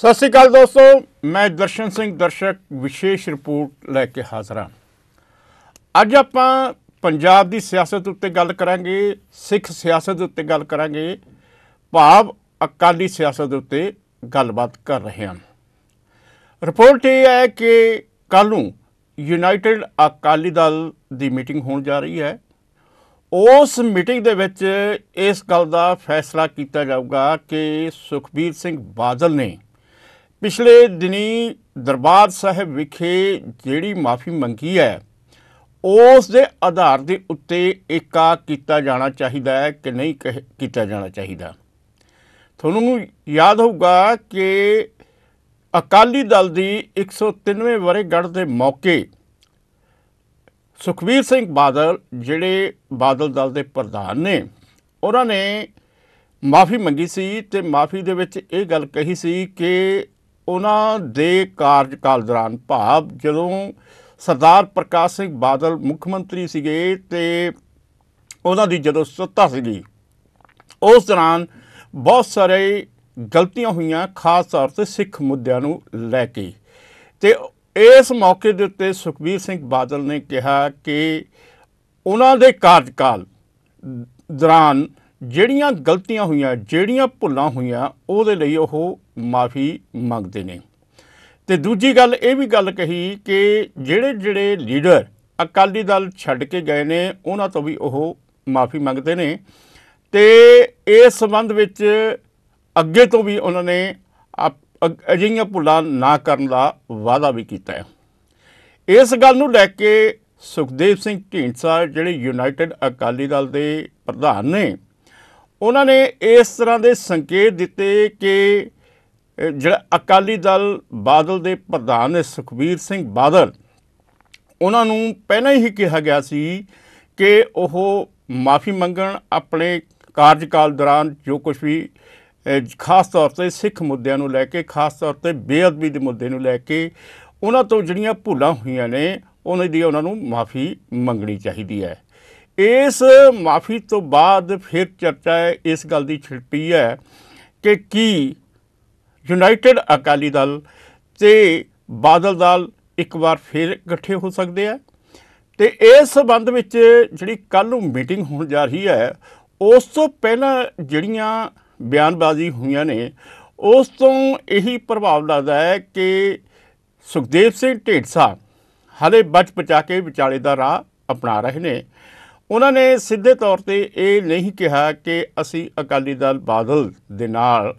ਸਤਿ ਸ੍ਰੀ ਅਕਾਲ ਦੋਸਤੋ ਮੈਂ ਦਰਸ਼ਨ ਸਿੰਘ ਦਰਸ਼ਕ ਵਿਸ਼ੇਸ਼ ਰਿਪੋਰਟ ਲੈ ਕੇ ਹਾਜ਼ਰ ਹਾਂ ਅੱਜ ਆਪਾਂ ਪੰਜਾਬ ਦੀ ਸਿਆਸਤ ਉੱਤੇ ਗੱਲ ਕਰਾਂਗੇ ਸਿੱਖ ਸਿਆਸਤ ਉੱਤੇ ਗੱਲ ਕਰਾਂਗੇ ਭਾਵ ਅਕਾਲੀ ਸਿਆਸਤ ਉੱਤੇ ਗੱਲਬਾਤ ਕਰ ਰਹੇ ਹਾਂ ਰਿਪੋਰਟ ਇਹ ਹੈ ਕਿ ਕੱਲ ਨੂੰ ਯੂਨਾਈਟਿਡ ਅਕਾਲੀ ਦਲ ਦੀ ਮੀਟਿੰਗ ਹੋਣ ਜਾ ਰਹੀ ਹੈ ਉਸ ਮੀਟਿੰਗ ਦੇ ਵਿੱਚ ਇਸ ਗੱਲ ਦਾ ਫੈਸਲਾ ਕੀਤਾ ਜਾਊਗਾ ਕਿ ਸੁਖਬੀਰ ਸਿੰਘ ਬਾਦਲ ਨੇ ਪਿਛਲੇ ਦਿਨੀ ਦਰਬਾਰ ਸਾਹਿਬ ਵਿਖੇ ਜਿਹੜੀ ਮਾਫੀ ਮੰਗੀ ਹੈ ਉਸ ਦੇ ਆਧਾਰ ਦੇ ਉੱਤੇ ਏਕਾ ਕੀਤਾ ਜਾਣਾ ਚਾਹੀਦਾ ਹੈ ਕਿ ਨਹੀਂ ਕੀਤਾ ਜਾਣਾ ਚਾਹੀਦਾ ਤੁਹਾਨੂੰ ਯਾਦ ਹੋਊਗਾ ਕਿ ਅਕਾਲੀ ਦਲ ਦੀ 103ਵੇਂ ਗੜ ਦੇ ਮੌਕੇ ਸੁਖਵੀਰ ਸਿੰਘ ਬਾਦਲ ਜਿਹੜੇ ਬਾਦਲ ਦਲ ਦੇ ਪ੍ਰਧਾਨ ਨੇ ਉਹਨਾਂ ਨੇ ਮਾਫੀ ਮੰਗੀ ਸੀ ਤੇ ਮਾਫੀ ਦੇ ਵਿੱਚ ਇਹ ਗੱਲ ਕਹੀ ਸੀ ਕਿ ਉਹਨਾਂ ਦੇ ਕਾਰਜਕਾਲ ਦੌਰਾਨ ਭਾਵ ਜਦੋਂ ਸਰਦਾਰ ਪ੍ਰਕਾਸ਼ ਸਿੰਘ ਬਾਦਲ ਮੁੱਖ ਮੰਤਰੀ ਸੀਗੇ ਤੇ ਉਹਨਾਂ ਦੀ ਜਦੋਂ ਸੱਤਾ ਸੀਗੀ ਉਸ ਦੌਰਾਨ ਬਹੁਤ ਸਾਰੇ ਗਲਤੀਆਂ ਹੋਈਆਂ ਖਾਸ ਤੌਰ ਤੇ ਸਿੱਖ ਮੁੱਦਿਆਂ ਨੂੰ ਲੈ ਕੇ ਤੇ ਇਸ ਮੌਕੇ ਦੇ ਉੱਤੇ ਸੁਖਬੀਰ ਸਿੰਘ ਬਾਦਲ ਨੇ ਕਿਹਾ ਕਿ ਉਹਨਾਂ ਦੇ ਕਾਰਜਕਾਲ ਦੌਰਾਨ ਜਿਹੜੀਆਂ ਗਲਤੀਆਂ ਹੋਈਆਂ ਜਿਹੜੀਆਂ ਭੁੱਲਾਂ ਹੋਈਆਂ ਉਹਦੇ ਲਈ ਉਹ ਮਾਫੀ ਮੰਗਦੇ ਨੇ ਤੇ ਦੂਜੀ ਗੱਲ ਇਹ ਵੀ ਗੱਲ ਕਹੀ ਕਿ ਜਿਹੜੇ ਜਿਹੜੇ ਲੀਡਰ ਅਕਾਲੀ ਦਲ ਛੱਡ ਕੇ ਗਏ ਨੇ ਉਹਨਾਂ ਤੋਂ ਵੀ ਉਹ ਮਾਫੀ ਮੰਗਦੇ ਨੇ ਤੇ ਇਸ ਸੰਬੰਧ ਵਿੱਚ ਅੱਗੇ ਤੋਂ ਵੀ ਉਹਨਾਂ ਨੇ ਅਜਿਹੀਆਂ ਭੁੱਲਾਂ ਨਾ ਕਰਨ ਦਾ ਵਾਅਦਾ ਵੀ ਕੀਤਾ ਹੈ ਇਸ ਗੱਲ ਨੂੰ ਲੈ ਕੇ ਸੁਖਦੇਵ ਸਿੰਘ ਢੀਂਡਸਾ ਜਿਹੜੇ ਯੂਨਾਈਟਿਡ ਅਕਾਲੀ ਦਲ ਦੇ ਪ੍ਰਧਾਨ ਨੇ ਉਹਨਾਂ ਨੇ ਇਸ ਤਰ੍ਹਾਂ ਦੇ ਸੰਕੇਤ ਦਿੱਤੇ ਕਿ ਜਿਹੜਾ ਅਕਾਲੀ ਦਲ ਬਾਦਲ ਦੇ ਪ੍ਰਧਾਨ ਸੁਖਬੀਰ ਸਿੰਘ ਬਾਦਲ ਉਹਨਾਂ ਨੂੰ ਪਹਿਲਾਂ ਹੀ ਕਿਹਾ ਗਿਆ ਸੀ ਕਿ ਉਹ ਮਾਫੀ ਮੰਗਣ ਆਪਣੇ ਕਾਰਜਕਾਲ ਦੌਰਾਨ ਜੋ ਕੁਝ ਵੀ ਖਾਸ ਤੌਰ ਤੇ ਸਿੱਖ ਮੁੱਦਿਆਂ ਨੂੰ ਲੈ ਕੇ ਖਾਸ ਤੌਰ ਤੇ ਬੇਅਦਬੀ ਦੇ ਮੁੱਦੇ ਨੂੰ ਲੈ ਕੇ ਉਹਨਾਂ ਤੋਂ ਜਿਹੜੀਆਂ ਭੁੱਲਾਂ ਹੋਈਆਂ ਨੇ ਉਹਨਾਂ ਦੀ ਉਹਨਾਂ ਨੂੰ ਮਾਫੀ ਮੰਗਣੀ ਚਾਹੀਦੀ ਹੈ ਇਸ ਮਾਫੀ ਤੋਂ ਬਾਅਦ ਫਿਰ ਚਰਚਾ ਹੈ ਇਸ ਗੱਲ ਦੀ ਛਿੜਕੀ ਹੈ ਕਿ ਕੀ ਯੂਨਾਈਟਿਡ ਅਕਾਲੀ ਦਲ ਤੇ ਬਾਦਲ ਦਲ ਇੱਕ ਵਾਰ ਫਿਰ ਇਕੱਠੇ ਹੋ ਸਕਦੇ ਆ ਤੇ ਇਸ ਸਬੰਧ ਵਿੱਚ ਜਿਹੜੀ ਕੱਲ ਨੂੰ ਮੀਟਿੰਗ ਹੋਣ ਜਾ ਰਹੀ ਹੈ ਉਸ ਤੋਂ ਪਹਿਲਾਂ ਜਿਹੜੀਆਂ ਬਿਆਨਬਾਜ਼ੀ ਹੋਈਆਂ ਨੇ ਉਸ ਤੋਂ ਇਹੀ ਪ੍ਰਭਾਵ ਲੱਗਦਾ ਹੈ ਕਿ ਸੁਖਦੇਵ ਸਿੰਘ ਢੇਡਸਾ ਹਲੇ ਬਚ ਪਚਾ ਕੇ ਵਿਚਾਲੇ ਦਾ ਰਾਹ ਅਪਣਾ ਰਹੇ ਨੇ ਉਹਨਾਂ ਨੇ ਸਿੱਧੇ ਤੌਰ ਤੇ ਇਹ ਨਹੀਂ ਕਿਹਾ ਕਿ ਅਸੀਂ ਅਕਾਲੀ ਦਲ ਬਾਦਲ ਦੇ ਨਾਲ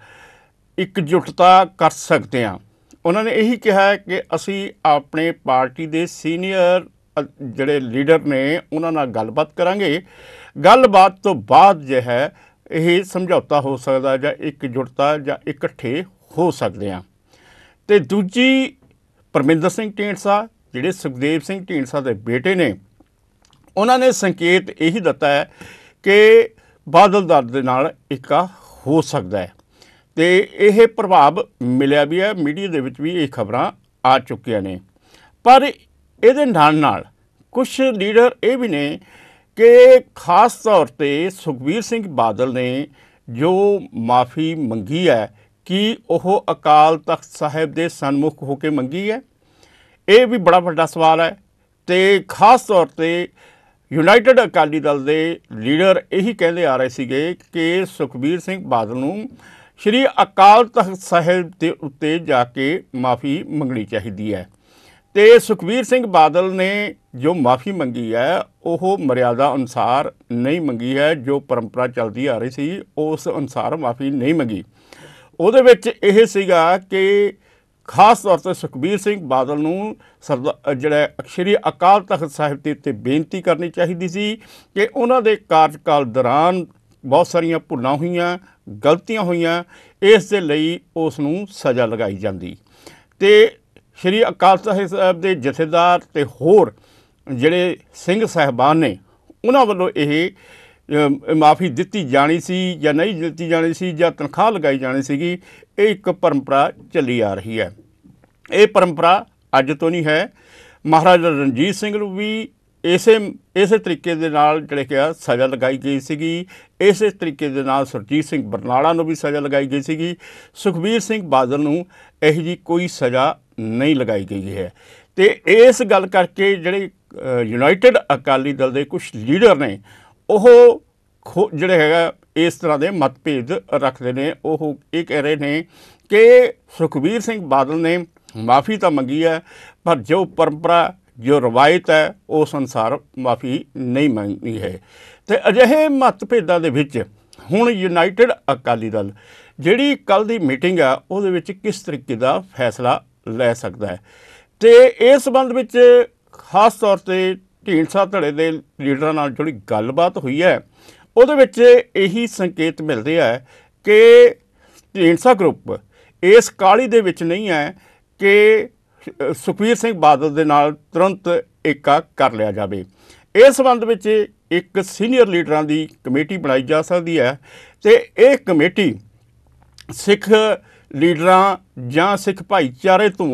ਇਕਜੁੱਟਤਾ ਕਰ ਸਕਦੇ ਹਾਂ ਉਹਨਾਂ ਨੇ ਇਹੀ ਕਿਹਾ ਕਿ ਅਸੀਂ ਆਪਣੇ ਪਾਰਟੀ ਦੇ ਸੀਨੀਅਰ ਜਿਹੜੇ ਲੀਡਰ ਨੇ ਉਹਨਾਂ ਨਾਲ ਗੱਲਬਾਤ ਕਰਾਂਗੇ ਗੱਲਬਾਤ ਤੋਂ ਬਾਅਦ ਜੇ ਹੈ ਇਹ ਸਮਝੌਤਾ ਹੋ ਸਕਦਾ ਜਾਂ ਇਕਜੁੱਟਤਾ ਜਾਂ ਇਕੱਠੇ ਹੋ ਸਕਦੇ ਆ ਤੇ ਦੂਜੀ ਪਰਮਿੰਦਰ ਸਿੰਘ ਢੀਂਡਸਾ ਜਿਹੜੇ ਸੁਖਦੇਵ ਸਿੰਘ ਢੀਂਡਸਾ ਦੇ ਬੇਟੇ ਨੇ ਉਹਨਾਂ ਨੇ ਸੰਕੇਤ ਇਹੀ ਦਿੱਤਾ ਹੈ ਕਿ ਬਾਦਲਦਾਰ ਦੇ ਨਾਲ ਇੱਕਾ ਹੋ ਸਕਦਾ ਹੈ ਤੇ ਇਹ ਪ੍ਰਭਾਵ ਮਿਲਿਆ ਵੀ ਹੈ ਮੀਡੀਆ ਦੇ ਵਿੱਚ ਵੀ ਇਹ ਖਬਰਾਂ ਆ ਚੁੱਕੀਆਂ ਨੇ ਪਰ ਇਹਦੇ ਨਾਲ ਨਾਲ ਕੁਝ ਲੀਡਰ ਇਹ ਵੀ ਨੇ ਕਿ ਖਾਸ ਤੌਰ ਤੇ ਸੁਖਬੀਰ ਸਿੰਘ ਬਾਦਲ ਨੇ ਜੋ ਮਾਫੀ ਮੰਗੀ ਹੈ ਕਿ ਉਹ ਅਕਾਲ ਤਖਤ ਸਾਹਿਬ ਦੇ ਸਨਮੁਖ ਹੋ ਕੇ ਮੰਗੀ ਹੈ ਇਹ ਵੀ ਬੜਾ ਵੱਡਾ ਸਵਾਲ ਹੈ ਤੇ ਖਾਸ ਤੌਰ ਤੇ ਯੂਨਾਈਟਿਡ ਅਕਾਲੀ ਦਲ ਦੇ ਲੀਡਰ ਇਹੀ ਕਹਿੰਦੇ ਆ ਰਹੇ ਸੀਗੇ ਕਿ ਸੁਖਬੀਰ ਸਿੰਘ ਬਾਦਲ ਨੂੰ ਸ਼੍ਰੀ ਅਕਾਲ ਤਖਤ ਸਾਹਿਬ ਦੇ ਉੱਤੇ ਜਾ ਕੇ ਮਾਫੀ ਮੰਗਣੀ ਚਾਹੀਦੀ ਹੈ ਤੇ ਸੁਖਬੀਰ ਸਿੰਘ ਬਾਦਲ ਨੇ ਜੋ ਮਾਫੀ ਮੰਗੀ ਹੈ ਉਹ ਮਰਿਆਦਾ ਅਨੁਸਾਰ ਨਹੀਂ ਮੰਗੀ ਹੈ ਜੋ ਪਰੰਪਰਾ ਚੱਲਦੀ ਆ ਰਹੀ ਸੀ ਉਸ ਅਨੁਸਾਰ ਮਾਫੀ ਨਹੀਂ ਮੰਗੀ ਉਹਦੇ ਵਿੱਚ ਇਹ ਸੀਗਾ ਕਿ ਖਾਸ ਤੌਰ ਤੇ ਸੁਖਬੀਰ ਸਿੰਘ ਬਾਦਲ ਨੂੰ ਜਿਹੜਾ ਅਕਸ਼ਰੀ ਅਕਾਲ ਤਖਤ ਸਾਹਿਬ ਦੇ ਉੱਤੇ ਬੇਨਤੀ ਕਰਨੀ ਚਾਹੀਦੀ ਸੀ ਕਿ ਉਹਨਾਂ ਦੇ ਕਾਰਜਕਾਲ ਦੌਰਾਨ ਬਹੁਤ ਸਾਰੀਆਂ ਭੁੱਲਾਂ ਹੋਈਆਂ ਗਲਤੀਆਂ ਹੋਈਆਂ ਇਸ ਦੇ ਲਈ ਉਸ ਨੂੰ ਸਜ਼ਾ ਲਗਾਈ ਜਾਂਦੀ ਤੇ ਸ਼੍ਰੀ ਅਕਾਲ ਤਖਤ ਸਾਹਿਬ ਦੇ ਜਥੇਦਾਰ ਤੇ ਹੋਰ ਜਿਹੜੇ ਸਿੰਘ ਸਹਿਬਾਨ ਨੇ ਉਹਨਾਂ ਵੱਲੋਂ ਇਹ ਮਾਫੀ ਦਿੱਤੀ ਜਾਣੀ ਸੀ ਜਾਂ ਨਹੀਂ ਦਿੱਤੀ ਜਾਣੀ ਸੀ ਜਾਂ ਤਨਖਾਹ ਲਗਾਈ ਜਾਣੀ ਸੀਗੀ ਇਹ ਇੱਕ ਪਰੰਪਰਾ ਚੱਲੀ ਆ ਰਹੀ ਹੈ ਇਹ ਪਰੰਪਰਾ ਅੱਜ ਤੋਂ ਨਹੀਂ ਹੈ ਮਹਾਰਾਜਾ ਰਣਜੀਤ ਸਿੰਘ ਨੂੰ ਵੀ ਇਸੇ ਇਸੇ ਤਰੀਕੇ ਦੇ ਨਾਲ ਜਿਹੜੇ ਕਿ ਸਜ਼ਾ ਲਗਾਈ ਗਈ ਸੀਗੀ ਇਸੇ ਤਰੀਕੇ ਦੇ ਨਾਲ ਸਰਜੀਤ ਸਿੰਘ ਬਰਨਾਲਾ ਨੂੰ ਵੀ ਸਜ਼ਾ ਲਗਾਈ ਗਈ ਸੀਗੀ ਸੁਖਬੀਰ ਸਿੰਘ ਬਾਦਲ ਨੂੰ ਇਹ ਜੀ ਕੋਈ ਸਜ਼ਾ ਨਹੀਂ ਲਗਾਈ ਗਈ ਹੈ ਤੇ ਇਸ ਗੱਲ ਕਰਕੇ ਜਿਹੜੇ ਯੂਨਾਈਟਿਡ ਅਕਾਲੀ ਦਲ ਦੇ ਕੁਝ ਲੀਡਰ ਨੇ ਉਹ ਜਿਹੜੇ ਹੈਗਾ ਇਸ ਤਰ੍ਹਾਂ ਦੇ ਮਤਭੇਦ ਰੱਖਦੇ ਨੇ ਉਹ ਇਹ ਕਹਿ ਰਹੇ ਨੇ ਕਿ ਸੁਖਬੀਰ ਸਿੰਘ ਬਾਦਲ ਨੇ ਮਾਫੀ ਤਾਂ ਮੰਗੀ ਹੈ ਪਰ ਜੋ ਪਰੰਪਰਾ ਜੋ ਰਵਾਇਤ ਹੈ ਉਹ ਸੰਸਾਰ ਮਾਫੀ ਨਹੀਂ ਮੰਗਦੀ ਹੈ ਤੇ ਅਜਿਹੇ ਮਤਭੇਦਾਂ ਦੇ ਵਿੱਚ ਹੁਣ ਯੂਨਾਈਟਿਡ ਅਕਾਲੀ ਦਲ ਜਿਹੜੀ ਕੱਲ ਦੀ ਮੀਟਿੰਗ ਆ ਉਹਦੇ ਵਿੱਚ ਕਿਸ ਤਰੀਕੇ ਦਾ ਫੈਸਲਾ ਲੈ ਸਕਦਾ ਹੈ ਤੇ ਇਸ ਸੰਬੰਧ ਵਿੱਚ ਖਾਸ ਤੌਰ ਤੇ ਢੀਂਡਸਾ ਧੜੇ ਦੇ ਲੀਡਰਾਂ ਨਾਲ ਜਿਹੜੀ ਗੱਲਬਾਤ ਹੋਈ ਹੈ ਉਹਦੇ ਵਿੱਚ ਇਹੀ ਸੰਕੇਤ ਮਿਲ ਰਿਹਾ ਹੈ ਕਿ ਢੀਂਡਸਾ ਗਰੁੱਪ ਇਸ ਕਾਲੀ ਦੇ ਵਿੱਚ ਨਹੀਂ ਹੈ ਕਿ ਸੁਖਵੀਰ ਸਿੰਘ ਬਾਦਲ ਦੇ ਨਾਲ ਤੁਰੰਤ ਏਕਾ ਕਰ ਲਿਆ ਜਾਵੇ ਇਸ ਸੰਬੰਧ ਵਿੱਚ ਇੱਕ ਸੀਨੀਅਰ ਲੀਡਰਾਂ ਦੀ ਕਮੇਟੀ ਬਣਾਈ ਜਾ ਸਕਦੀ ਹੈ ਤੇ ਇਹ ਕਮੇਟੀ ਸਿੱਖ ਲੀਡਰਾਂ ਜਾਂ ਸਿੱਖ ਭਾਈਚਾਰੇ ਤੋਂ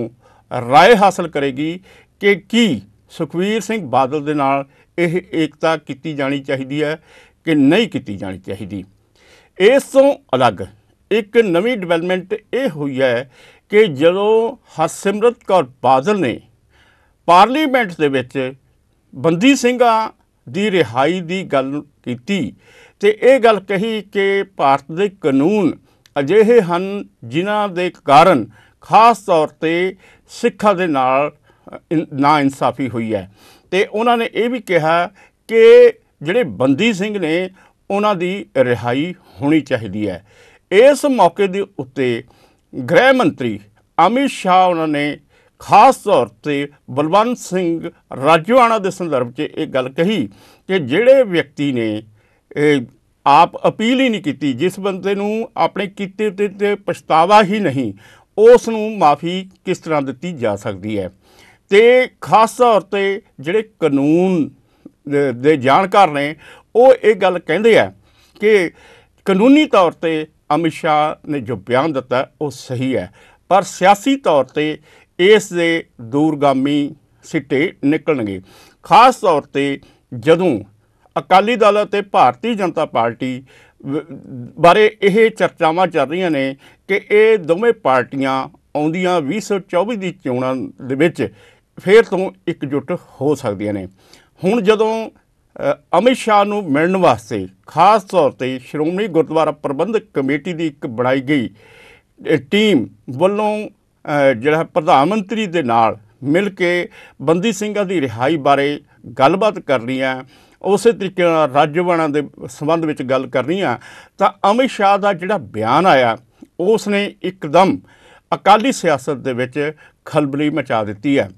رائے ਹਾਸਲ ਕਰੇਗੀ ਕਿ ਕੀ ਸੁਖਵੀਰ ਸਿੰਘ ਬਾਦਲ ਦੇ ਨਾਲ ਇਹ ਏਕਤਾ ਕੀਤੀ ਜਾਣੀ ਚਾਹੀਦੀ ਹੈ ਕਿ ਨਹੀਂ ਕੀਤੀ ਜਾਣੀ ਚਾਹੀਦੀ ਇਸ ਤੋਂ ਅਲੱਗ ਇੱਕ ਨਵੀਂ ਡਿਵੈਲਪਮੈਂਟ ਇਹ ਹੋਈ ਹੈ ਕਿ ਜਦੋਂ ਹਰਸਿਮਰਤ ਕੌਰ ਬਾਦਲ ਨੇ ਪਾਰਲੀਮੈਂਟ ਦੇ ਵਿੱਚ ਬੰਦੀ ਸਿੰਘਾਂ ਦੀ ਰਿਹਾਈ ਦੀ ਗੱਲ ਕੀਤੀ ਤੇ ਇਹ ਗੱਲ ਕਹੀ ਕਿ ਭਾਰਤ ਦੇ ਕਾਨੂੰਨ ਅਜਿਹੇ ਹਨ ਜਿਨ੍ਹਾਂ ਦੇ ਕਾਰਨ ਖਾਸ ਤੌਰ ਤੇ ਸਿੱਖਾਂ ਦੇ ਨਾਲ ਨਾ ਇਨਸਾਫੀ ਹੋਈ ਹੈ ਤੇ ਉਹਨਾਂ ਨੇ ਇਹ ਵੀ ਕਿਹਾ ਕਿ ਜਿਹੜੇ ਬੰਦੀ ਸਿੰਘ ਨੇ ਉਹਨਾਂ ਦੀ ਰਿਹਾਈ ਹੋਣੀ ਚਾਹੀਦੀ ਹੈ ਇਸ ਮੌਕੇ ਦੇ ਉੱਤੇ ਗ੍ਰਹਿ ਮੰਤਰੀ ਅਮਿਤ ਸ਼ਾਹ ਉਹਨਾਂ ਨੇ ਖਾਸ ਤੌਰ ਤੇ ਬਲਵੰਤ ਸਿੰਘ ਰਾਜਵਾਨਾ ਦੇ ਸੰਦਰਭ 'ਚ ਇਹ ਗੱਲ ਕਹੀ ਕਿ ਜਿਹੜੇ ਵਿਅਕਤੀ ਨੇ ਇਹ ਆਪ ਅਪੀਲ ਹੀ ਨਹੀਂ ਕੀਤੀ ਜਿਸ ਬੰਦੇ ਨੂੰ ਆਪਣੇ ਕੀਤੇ ਤੇ ਤੇ ਪਛਤਾਵਾ ਹੀ ਨਹੀਂ ਉਸ ਨੂੰ ਮਾਫੀ ਕਿਸ ਤਰ੍ਹਾਂ ਦਿੱਤੀ ਜਾ ਸਕਦੀ ਹੈ ਤੇ ਖਾਸ ਤੌਰ ਤੇ ਜਿਹੜੇ ਕਾਨੂੰਨ ਦੇ ਜਾਣਕਾਰ ਨੇ ਉਹ ਇਹ ਗੱਲ ਕਹਿੰਦੇ ਆ ਕਿ ਕਾਨੂੰਨੀ ਤੌਰ ਤੇ ਅਮਿਤ ਸ਼ਾਹ ਨੇ ਜੋ ਬਿਆਨ ਦਿੱਤਾ ਉਹ ਸਹੀ ਹੈ ਪਰ ਸਿਆਸੀ ਤੌਰ ਤੇ ਇਸ ਦੇ ਦੂਰਗਾਮੀ ਸਿੱਟੇ ਨਿਕਲਣਗੇ ਖਾਸ ਤੌਰ ਤੇ ਜਦੋਂ ਅਕਾਲੀ ਦਲ ਅਤੇ ਭਾਰਤੀ ਜਨਤਾ ਪਾਰਟੀ ਬਾਰੇ ਇਹ ਚਰਚਾਵਾਂ ਚੱਲ ਰਹੀਆਂ ਨੇ ਕਿ ਇਹ ਦੋਵੇਂ ਪਾਰਟੀਆਂ ਆਉਂਦੀਆਂ 2024 ਦੀ ਚੋਣਾਂ ਦੇ ਵਿੱਚ ਫੇਰ ਤੋਂ ਇਕਜੁੱਟ ਹੋ ਸਕਦੀਆਂ ਨੇ ਹੁਣ ਜਦੋਂ ਅਮਿਤ ਸ਼ਾਹ ਨੂੰ ਮਿਲਣ ਵਾਸਤੇ ਖਾਸ ਤੌਰ ਤੇ ਸ਼੍ਰੋਮਣੀ ਗੁਰਦੁਆਰਾ ਪ੍ਰਬੰਧਕ ਕਮੇਟੀ ਦੀ ਇੱਕ ਬਣਾਈ ਗਈ ਟੀਮ ਵੱਲੋਂ ਜਿਹੜਾ ਪ੍ਰਧਾਨ ਮੰਤਰੀ ਦੇ ਨਾਲ ਮਿਲ ਕੇ ਬੰਦੀ ਸਿੰਘਾਂ ਦੀ ਰਿਹਾਈ ਬਾਰੇ ਗੱਲਬਾਤ ਕਰਨੀ ਹੈ ਉਸੇ ਤਰੀਕੇ ਨਾਲ ਰਾਜਵਾਣਾ ਦੇ ਸੰਬੰਧ ਵਿੱਚ ਗੱਲ ਕਰਨੀ ਆ ਤਾਂ ਅਮਿਤ ਸ਼ਾਹ ਦਾ ਜਿਹੜਾ ਬਿਆਨ ਆਇਆ ਉਸ ਨੇ ਇੱਕਦਮ ਅਕਾਲੀ ਸਿਆਸਤ ਦੇ ਵਿੱਚ ਖਲਬਲੀ ਮਚਾ ਦਿੱਤੀ ਹੈ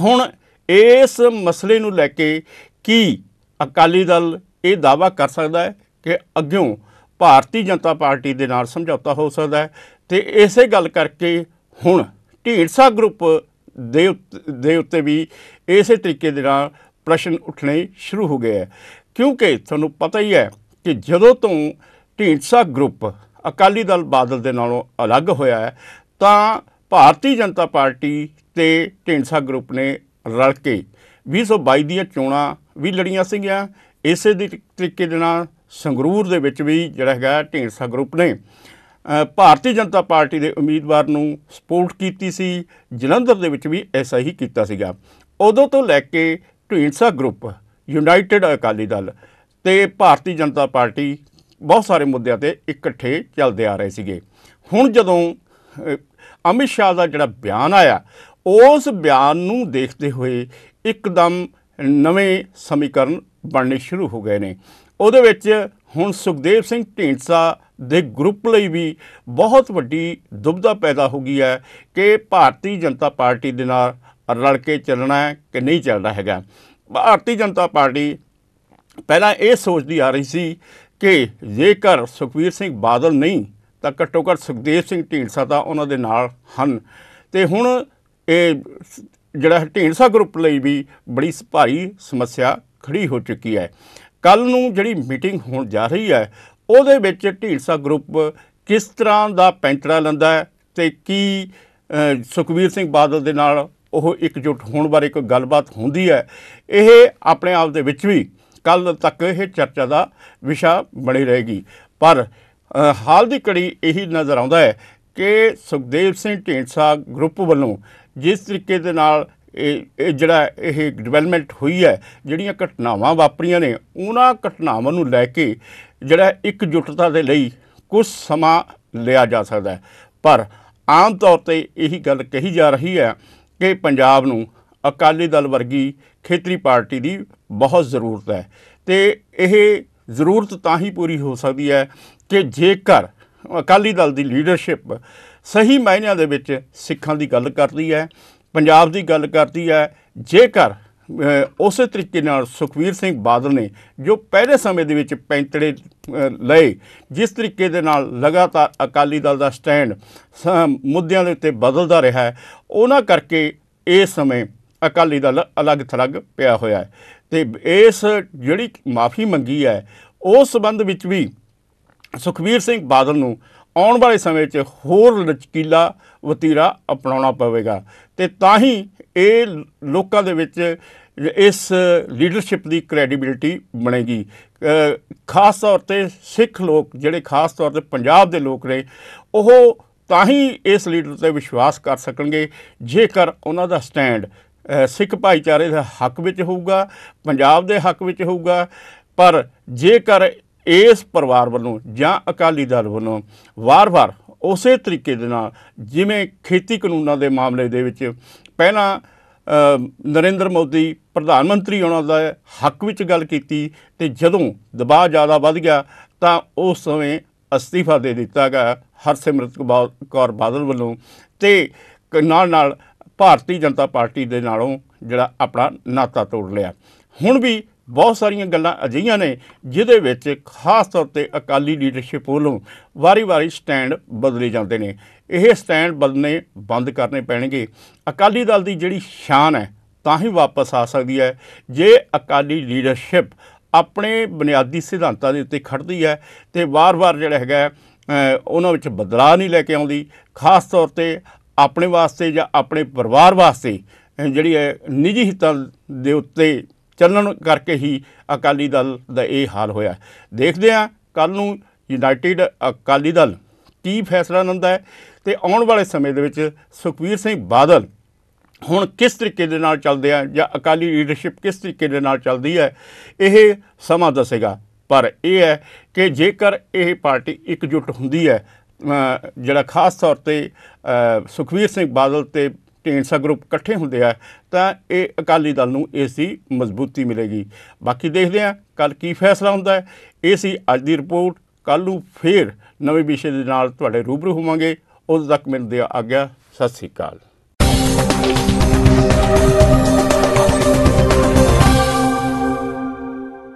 ਹੁਣ ਇਸ ਮਸਲੇ ਨੂੰ ਲੈ ਕੇ ਕੀ ਅਕਾਲੀ ਦਲ ਇਹ ਦਾਵਾ ਕਰ ਸਕਦਾ ਹੈ ਕਿ ਅੱਗਿਓਂ ਭਾਰਤੀ ਜਨਤਾ ਪਾਰਟੀ ਦੇ ਨਾਲ ਸਮਝੌਤਾ ਹੋ ਸਕਦਾ ਹੈ ਤੇ ਇਸੇ ਗੱਲ ਕਰਕੇ ਹੁਣ ਢੀਂਡਸਾ ਗਰੁੱਪ ਦੇ ਦੇ ਉੱਤੇ ਵੀ ਇਸੇ ਤਰੀਕੇ ਦੇ ਨਾਲ ਪ੍ਰਸ਼ਨ ਉੱਠਣੇ ਸ਼ੁਰੂ ਹੋ ਗਏ ਹੈ ਕਿਉਂਕਿ ਤੁਹਾਨੂੰ ਪਤਾ ਹੀ ਹੈ ਕਿ ਜਦੋਂ ਤੋਂ ਢੀਂਡਸਾ ਗਰੁੱਪ ਅਕਾਲੀ ਦਲ ਬਾਦਲ ਦੇ ਨਾਲੋਂ ਅਲੱਗ ਹੋਇਆ ਹੈ ਤਾਂ ਭਾਰਤੀ ਜਨਤਾ ਪਾਰਟੀ ਤੇ ਢੀਂਡਸਾ ਗਰੁੱਪ ਨੇ ਰਲ ਕੇ 2022 ਦੀਆਂ ਚੋਣਾਂ ਵੀ ਲੜੀਆਂ ਸੀਗੀਆਂ ਇਸੇ ਦੇ ਤਰੀਕੇ ਦੇ ਨਾਲ ਸੰਗਰੂਰ ਦੇ ਵਿੱਚ ਵੀ ਜਿਹੜਾ ਹੈਗਾ ਢੇਂਸਾ ਗਰੁੱਪ ਨੇ ਭਾਰਤੀ ਜਨਤਾ ਪਾਰਟੀ ਦੇ ਉਮੀਦਵਾਰ ਨੂੰ ਸਪੋਰਟ ਕੀਤੀ ਸੀ ਜਲੰਧਰ ਦੇ ਵਿੱਚ ਵੀ ਐਸਾ ਹੀ ਕੀਤਾ ਸੀਗਾ ਉਦੋਂ ਤੋਂ ਲੈ ਕੇ ਢੇਂਸਾ ਗਰੁੱਪ ਯੂਨਾਈਟਿਡ ਅਕਾਲੀ ਦਲ ਤੇ ਭਾਰਤੀ ਜਨਤਾ ਪਾਰਟੀ ਬਹੁਤ ਸਾਰੇ ਮੁੱਦਿਆਂ ਤੇ ਇਕੱਠੇ ਚੱਲਦੇ ਆ ਰਹੇ ਸੀਗੇ ਹੁਣ ਜਦੋਂ ਅਮਿਤ ਸ਼ਾਹ ਦਾ ਜਿਹੜਾ ਬਿਆਨ ਆਇਆ ਉਸ ਬਿਆਨ ਨੂੰ ਦੇਖਦੇ ਹੋਏ ਇੱਕਦਮ ਨਵੇਂ ਸਮੀਕਰਨ ਬਣਨੇ ਸ਼ੁਰੂ ਹੋ ਗਏ ਨੇ ਉਹਦੇ ਵਿੱਚ ਹੁਣ ਸੁਖਦੇਵ ਸਿੰਘ ਢੀਂਡਸਾ ਦੇ ਗਰੁੱਪ ਲਈ ਵੀ ਬਹੁਤ ਵੱਡੀ ਦੁਬਧਾ ਪੈਦਾ ਹੋ ਗਈ ਹੈ ਕਿ ਭਾਰਤੀ ਜਨਤਾ ਪਾਰਟੀ ਦੇ ਨਾਲ ਰਲ ਕੇ ਚੱਲਣਾ ਹੈ ਕਿ ਨਹੀਂ ਚੱਲਣਾ ਹੈਗਾ ਭਾਰਤੀ ਜਨਤਾ ਪਾਰਟੀ ਪਹਿਲਾਂ ਇਹ ਸੋਚਦੀ ਆ ਰਹੀ ਸੀ ਕਿ ਜੇਕਰ ਸੁਖਵੀਰ ਸਿੰਘ ਬਾਦਲ ਨਹੀਂ ਤਾਂ ਘੱਟੋ ਘੱਟ ਸੁਖਦੇਵ ਸਿੰਘ ਢੀਂਡਸਾ ਤਾਂ ਉਹਨਾਂ ਦੇ ਨਾਲ ਹਨ ਤੇ ਹੁਣ ਇਹ ਜਿਹੜਾ ਢੀਂਡਸਾ ਗਰੁੱਪ ਲਈ ਵੀ ਬੜੀ ਸਪਾਈ ਸਮੱਸਿਆ ਖੜੀ ਹੋ ਚੁੱਕੀ ਹੈ ਕੱਲ ਨੂੰ ਜਿਹੜੀ ਮੀਟਿੰਗ ਹੋਣ ਜਾ ਰਹੀ ਹੈ ਉਹਦੇ ਵਿੱਚ ਢੀਂਡਸਾ ਗਰੁੱਪ ਕਿਸ ਤਰ੍ਹਾਂ ਦਾ ਪੈਂਟੜਾ ਲੰਦਾ ਹੈ ਤੇ ਕੀ ਸੁਖਵੀਰ ਸਿੰਘ ਬਾਦਲ ਦੇ ਨਾਲ ਉਹ ਇਕਜੁੱਟ ਹੋਣ ਬਾਰੇ ਕੋਈ ਗੱਲਬਾਤ ਹੁੰਦੀ ਹੈ ਇਹ ਆਪਣੇ ਆਪ ਦੇ ਵਿੱਚ ਵੀ ਕੱਲ ਤੱਕ ਇਹ ਚਰਚਾ ਦਾ ਵਿਸ਼ਾ ਬਣੀ ਰਹੇਗੀ ਪਰ ਹਾਲ ਦੀ ਕੜੀ ਇਹੀ ਨਜ਼ਰ ਆਉਂਦਾ ਹੈ ਕਿ ਸੁਖਦੇਵ ਸਿੰਘ ਢੇਂਸਾ ਗਰੁੱਪ ਵੱਲੋਂ ਜਿਸ ਤਰੀਕੇ ਦੇ ਨਾਲ ਇਹ ਜਿਹੜਾ ਇਹ ਡਿਵੈਲਪਮੈਂਟ ਹੋਈ ਹੈ ਜਿਹੜੀਆਂ ਘਟਨਾਵਾਂ ਵਾਪਰੀਆਂ ਨੇ ਉਹਨਾਂ ਘਟਨਾਵਾਂ ਨੂੰ ਲੈ ਕੇ ਜਿਹੜਾ ਇੱਕ ਜੁਟਤਾ ਦੇ ਲਈ ਕੁਝ ਸਮਾਂ ਲਿਆ ਜਾ ਸਕਦਾ ਹੈ ਪਰ ਆਮ ਤੌਰ ਤੇ ਇਹੀ ਗੱਲ ਕਹੀ ਜਾ ਰਹੀ ਹੈ ਕਿ ਪੰਜਾਬ ਨੂੰ ਅਕਾਲੀ ਦਲ ਵਰਗੀ ਖੇਤਰੀ ਪਾਰਟੀ ਦੀ ਬਹੁਤ ਜ਼ਰੂਰਤ ਹੈ ਤੇ ਇਹ ਜ਼ਰੂਰਤ ਤਾਂ ਹੀ ਪੂਰੀ ਹੋ ਸਕਦੀ ਹੈ ਕਿ ਜੇਕਰ ਅਕਾਲੀ ਦਲ ਦੀ ਲੀਡਰਸ਼ਿਪ ਸਹੀ ਮਾਇਨਿਆਂ ਦੇ ਵਿੱਚ ਸਿੱਖਾਂ ਦੀ ਗੱਲ ਕਰਦੀ ਹੈ ਪੰਜਾਬ ਦੀ ਗੱਲ ਕਰਦੀ ਹੈ ਜੇਕਰ ਉਸੇ ਤਰੀਕੇ ਨਾਲ ਸੁਖਵੀਰ ਸਿੰਘ ਬਾਦਲ ਨੇ ਜੋ ਪਹਿਲੇ ਸਮੇਂ ਦੇ ਵਿੱਚ ਪੈਂਤੜੇ ਲਏ ਜਿਸ ਤਰੀਕੇ ਦੇ ਨਾਲ ਲਗਾਤਾਰ ਅਕਾਲੀ ਦਲ ਦਾ ਸਟੈਂਡ ਮੁੱਦਿਆਂ ਦੇ ਉੱਤੇ ਬਦਲਦਾ ਰਿਹਾ ਹੈ ਉਹਨਾਂ ਕਰਕੇ ਇਸ ਸਮੇਂ ਅਕਾਲੀ ਦਲ ਅਲੱਗ ਥਲੱਗ ਪਿਆ ਹੋਇਆ ਹੈ ਤੇ ਇਸ ਜਿਹੜੀ ਮਾਫੀ ਮੰਗੀ ਹੈ ਉਸ ਸੰਬੰਧ ਵਿੱਚ ਵੀ ਸੁਖਬੀਰ ਸਿੰਘ ਬਾਦਲ ਨੂੰ ਆਉਣ ਵਾਲੇ ਸਮੇਂ 'ਚ ਹੋਰ ਲਚਕੀਲਾ ਵਤੀਰਾ ਅਪਣਾਉਣਾ ਪਵੇਗਾ ਤੇ ਤਾਂ ਹੀ ਇਹ ਲੋਕਾਂ ਦੇ ਵਿੱਚ ਇਸ ਲੀਡਰਸ਼ਿਪ ਦੀ ਕ੍ਰੈਡੀਬਿਲਟੀ ਬਣੇਗੀ ਖਾਸ ਤੌਰ ਤੇ ਸਿੱਖ ਲੋਕ ਜਿਹੜੇ ਖਾਸ ਤੌਰ ਤੇ ਪੰਜਾਬ ਦੇ ਲੋਕ ਨੇ ਉਹ ਤਾਂ ਹੀ ਇਸ ਲੀਡਰ ਤੇ ਵਿਸ਼ਵਾਸ ਕਰ ਸਕਣਗੇ ਜੇਕਰ ਉਹਨਾਂ ਦਾ ਸਟੈਂਡ ਸਿੱਖ ਭਾਈਚਾਰੇ ਦੇ ਹੱਕ ਵਿੱਚ ਹੋਊਗਾ ਪੰਜਾਬ ਦੇ ਹੱਕ ਵਿੱਚ ਹੋਊਗਾ ਪਰ ਜੇਕਰ ਇਸ ਪਰਿਵਾਰ ਵੱਲੋਂ ਜਾਂ ਅਕਾਲੀ ਦਲ ਵੱਲੋਂ ਵਾਰ-ਵਾਰ ਉਸੇ ਤਰੀਕੇ ਦੇ ਨਾਲ ਜਿਵੇਂ ਖੇਤੀ ਕਾਨੂੰਨਾਂ ਦੇ ਮਾਮਲੇ ਦੇ ਵਿੱਚ ਪਹਿਲਾਂ ਨਰਿੰਦਰ ਮੋਦੀ ਪ੍ਰਧਾਨ ਮੰਤਰੀ ਉਹਨਾਂ ਦਾ ਹੱਕ ਵਿੱਚ ਗੱਲ ਕੀਤੀ ਤੇ ਜਦੋਂ ਦਬਾਅ ਜ਼ਿਆਦਾ ਵੱਧ ਗਿਆ ਤਾਂ ਉਸ ਸਮੇਂ ਅਸਤੀਫਾ ਦੇ ਦਿੱਤਾ ਗਿਆ ਹਰਸਿਮਰਤ ਕੌਰ ਬਾਦਲ ਵੱਲੋਂ ਤੇ ਨਾਲ ਨਾਲ ਭਾਰਤੀ ਜਨਤਾ ਪਾਰਟੀ ਦੇ ਨਾਲੋਂ ਜਿਹੜਾ ਆਪਣਾ ਨਾਤਾ ਤੋੜ ਲਿਆ ਹੁਣ ਵੀ ਬਹੁਤ ਸਾਰੀਆਂ ਗੱਲਾਂ ਅਜਿਹੀਆਂ ਨੇ ਜਿਹਦੇ ਵਿੱਚ ਖਾਸ ਤੌਰ ਤੇ ਅਕਾਲੀ ਲੀਡਰਸ਼ਿਪ ਵੱਲੋਂ ਵਾਰੀ-ਵਾਰੀ ਸਟੈਂਡ ਬਦਲੇ ਜਾਂਦੇ ਨੇ ਇਹ ਸਟੈਂਡ ਬਦਲਨੇ ਬੰਦ ਕਰਨੇ ਪੈਣਗੇ ਅਕਾਲੀ ਦਲ ਦੀ ਜਿਹੜੀ ਸ਼ਾਨ ਹੈ ਤਾਂ ਹੀ ਵਾਪਸ ਆ ਸਕਦੀ ਹੈ ਜੇ ਅਕਾਲੀ ਲੀਡਰਸ਼ਿਪ ਆਪਣੇ ਬੁਨਿਆਦੀ ਸਿਧਾਂਤਾਂ ਦੇ ਉੱਤੇ ਖੜਦੀ ਹੈ ਤੇ ਵਾਰ-ਵਾਰ ਜਿਹੜਾ ਹੈਗਾ ਉਹਨਾਂ ਵਿੱਚ ਬਦਲਾਅ ਨਹੀਂ ਲੈ ਕੇ ਆਉਂਦੀ ਖਾਸ ਤੌਰ ਤੇ ਆਪਣੇ ਵਾਸਤੇ ਜਾਂ ਆਪਣੇ ਪਰਿਵਾਰ ਵਾਸਤੇ ਜਿਹੜੀ ਹੈ ਨਿੱਜੀ ਹਿੱਤਾਂ ਦੇ ਉੱਤੇ ਚੱਲਣ ਕਰਕੇ ਹੀ ਅਕਾਲੀ ਦਲ ਦਾ ਇਹ ਹਾਲ ਹੋਇਆ ਦੇਖਦੇ ਆ ਕੱਲ ਨੂੰ ਯੂਨਾਈਟਿਡ ਅਕਾਲੀ ਦਲ ਕੀ ਫੈਸਲਾ ਲੈਂਦਾ ਹੈ ਤੇ ਆਉਣ ਵਾਲੇ ਸਮੇਂ ਦੇ ਵਿੱਚ ਸੁਖਵੀਰ ਸਿੰਘ ਬਾਦਲ ਹੁਣ ਕਿਸ ਤਰੀਕੇ ਦੇ ਨਾਲ ਚੱਲਦੇ ਆ ਜਾਂ ਅਕਾਲੀ ਲੀਡਰਸ਼ਿਪ ਕਿਸ ਤਰੀਕੇ ਦੇ ਨਾਲ ਚੱਲਦੀ ਹੈ ਇਹ ਸਮਾਂ ਦੱਸੇਗਾ ਪਰ ਇਹ ਹੈ ਕਿ ਜੇਕਰ ਇਹ ਪਾਰਟੀ ਇਕਜੁੱਟ ਹੁੰਦੀ ਹੈ ਜਿਹੜਾ ਖਾਸ ਤੌਰ ਤੇ ਸੁਖਵੀਰ ਸਿੰਘ ਬਾਦਲ ਤੇ ਢੇਂਸਾ ਗਰੁੱਪ ਇਕੱਠੇ ਹੁੰਦੇ ਆ ਤਾਂ ਇਹ ਅਕਾਲੀ ਦਲ ਨੂੰ ਇਸ ਦੀ ਮਜ਼ਬੂਤੀ ਮਿਲੇਗੀ ਬਾਕੀ ਦੇਖਦੇ ਆ ਕੱਲ ਕੀ ਫੈਸਲਾ ਹੁੰਦਾ ਹੈ ਇਹ ਸੀ ਅੱਜ ਦੀ ਰਿਪੋਰਟ ਕੱਲ ਨੂੰ ਫੇਰ ਨਵੇਂ ਵਿਸ਼ੇ ਦੇ ਨਾਲ ਤੁਹਾਡੇ ਰੂਬਰੂ ਹੋਵਾਂਗੇ ਉਸ ਤੱਕ ਮਿਲਦੇ ਆ ਆਗਿਆ ਸਤਿ ਸ੍ਰੀ ਅਕਾਲ